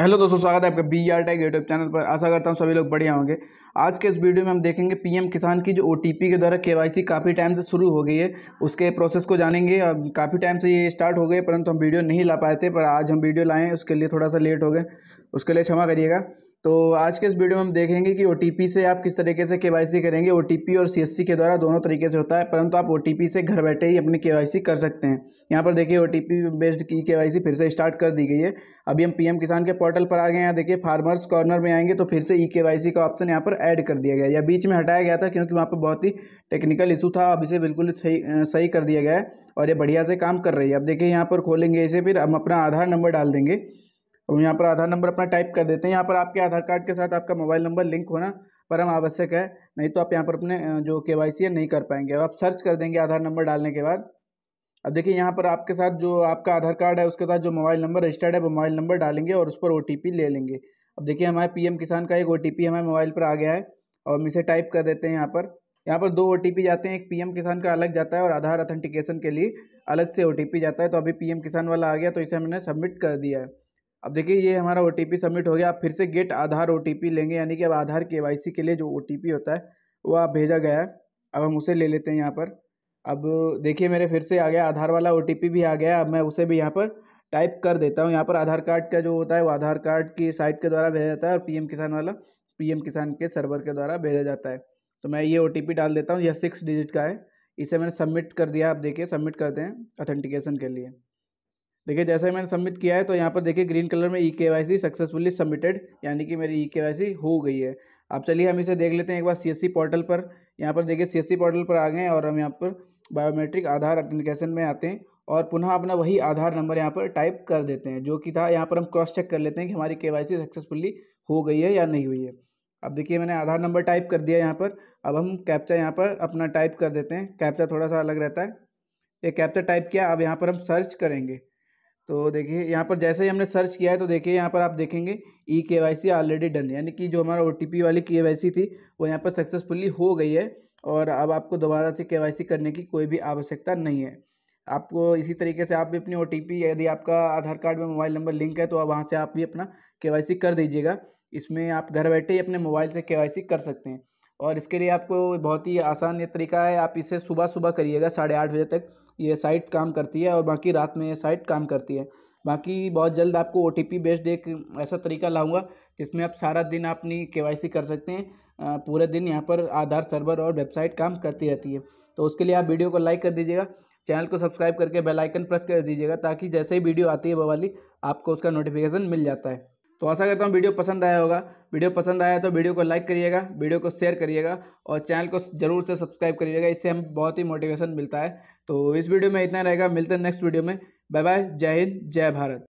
hello दोस्तों स्वागत है आपका B R tag YouTube channel पर आशा करता हूँ सभी लोग बढ़िया होंगे आज के इस वीडियो में हम देखेंगे पीएम किसान की जो ओटीपी के द्वारा केवाईसी काफ़ी टाइम से शुरू हो गई है उसके प्रोसेस को जानेंगे अब काफ़ी टाइम से ये स्टार्ट हो गए परंतु हम वीडियो नहीं ला पाए थे पर आज हम वीडियो लाएँ उसके लिए थोड़ा सा लेट हो गए उसके लिए क्षमा करिएगा तो आज के इस वीडियो में हम देखेंगे कि ओ से आप किस तरीके से के करेंगे ओ और सी के द्वारा दोनों तरीके से होता है परंतु आप ओ से घर बैठे ही अपनी के कर सकते हैं यहाँ पर देखिए ओ बेस्ड की के फिर से स्टार्ट कर दी गई है अभी हम पीएम किसान के पोर्टल पर आ गए हैं देखिए फार्मर्स कॉर्नर में आएंगे तो फिर से ई के का ऑप्शन यहाँ पर ऐड कर दिया गया या बीच में हटाया गया था क्योंकि वहाँ पर बहुत ही टेक्निकल इशू था अब इसे बिल्कुल सही सही कर दिया गया है और ये बढ़िया से काम कर रही है अब देखिए यहाँ पर खोलेंगे इसे फिर हम अपना आधार नंबर डाल देंगे हम यहाँ पर आधार नंबर अपना टाइप कर देते हैं यहाँ पर आपके आधार कार्ड के साथ आपका मोबाइल नंबर लिंक होना परम आवश्यक है नहीं तो आप यहाँ पर अपने जो के वाई सी है नहीं कर पाएंगे अब आप सर्च कर देंगे आधार नंबर डालने के बाद अब देखिए यहाँ पर आपके साथ जो आपका आधार कार्ड है उसके साथ जो मोबाइल नंबर रजिस्टर्ड है वो मोबाइल नंबर डालेंगे और उस पर ओ ले लेंगे अब देखिए हमारे पीएम किसान का एक ओ हमारे मोबाइल पर आ गया है और हम इसे टाइप कर देते हैं यहाँ पर यहाँ पर दो ओ जाते हैं एक पीएम किसान का अलग जाता है और आधार ऑथेंटिकेशन के लिए अलग से ओ जाता है तो अभी पी किसान वाला आ गया तो इसे हमने सबमिट कर दिया है अब देखिए ये हमारा ओ सबमिट हो गया आप फिर से गेट आधार ओ लेंगे यानी कि अब आधार के के लिए जो ओ होता है वो आप भेजा गया है अब हम उसे ले लेते हैं यहाँ पर अब देखिए मेरे फिर से आ गया आधार वाला ओ भी आ गया अब मैं उसे भी यहाँ पर टाइप कर देता हूँ यहाँ पर आधार कार्ड का जो होता है वो आधार कार्ड की साइट के द्वारा भेजा जाता है और पीएम किसान वाला पीएम किसान के सर्वर के द्वारा भेजा जाता है तो मैं ये ओ डाल देता हूँ यह सिक्स डिजिट का है इसे मैंने सबमिट कर दिया आप देखिए सबमिट करते हैं अथेंटिकेशन के लिए देखिए जैसे मैंने सबमिट किया है तो यहाँ पर देखिए ग्रीन कलर में ई के वाई सी सक्सेसफुली सबमिटेड यानी कि मेरी ई के वाई सी हो गई है अब चलिए हम इसे देख लेते हैं एक बार सी एस सी पोर्टल पर यहाँ पर देखिए सी एस सी पोर्टल पर आ गए और हम यहाँ पर बायोमेट्रिक आधार एप्लीकेशन में आते हैं और पुनः अपना वही आधार नंबर यहाँ पर टाइप कर देते हैं जो कि था यहाँ पर हम क्रॉस चेक कर लेते हैं कि हमारी के वाई सी सक्सेसफुली हो गई है या नहीं हुई है अब देखिए मैंने आधार नंबर टाइप कर दिया यहाँ पर अब हम कैप्चा यहाँ पर अपना टाइप कर देते हैं कैप्चा थोड़ा सा अलग रहता है ये कैप्चा टाइप किया अब यहाँ पर हम सर्च करेंगे तो देखिए यहाँ पर जैसे ही हमने सर्च किया है तो देखिए यहाँ पर आप देखेंगे ई के वाई सी ऑलरेडी डन यानी कि जो हमारा ओ टी पी वाली के वाई सी थी वो यहाँ पर सक्सेसफुली हो गई है और अब आपको दोबारा से के वाई सी करने की कोई भी आवश्यकता नहीं है आपको इसी तरीके से आप भी अपनी ओ टी पी यदि आपका आधार कार्ड में मोबाइल नंबर लिंक है तो आप वहाँ से आप भी अपना के वाई सी कर दीजिएगा इसमें आप घर बैठे ही अपने मोबाइल से के वाई सी कर सकते हैं और इसके लिए आपको बहुत ही आसान ये तरीका है आप इसे सुबह सुबह करिएगा साढ़े आठ बजे तक ये साइट काम करती है और बाकी रात में ये साइट काम करती है बाकी बहुत जल्द आपको ओ टी पी बेस्ड एक ऐसा तरीका लाऊंगा जिसमें आप सारा दिन अपनी के वाई सी कर सकते हैं पूरे दिन यहाँ पर आधार सर्वर और वेबसाइट काम करती रहती है तो उसके लिए आप वीडियो को लाइक कर दीजिएगा चैनल को सब्सक्राइब करके बेल आइकन प्रेस कर दीजिएगा ताकि जैसे ही वीडियो आती है वो वाली आपको उसका नोटिफिकेशन मिल जाता है तो आशा करता हूँ वीडियो पसंद आया होगा वीडियो पसंद आया तो वीडियो को लाइक करिएगा वीडियो को शेयर करिएगा और चैनल को जरूर से सब्सक्राइब करिएगा इससे हम बहुत ही मोटिवेशन मिलता है तो इस वीडियो में इतना रहेगा मिलते हैं नेक्स्ट वीडियो में बाय बाय जय हिंद जय भारत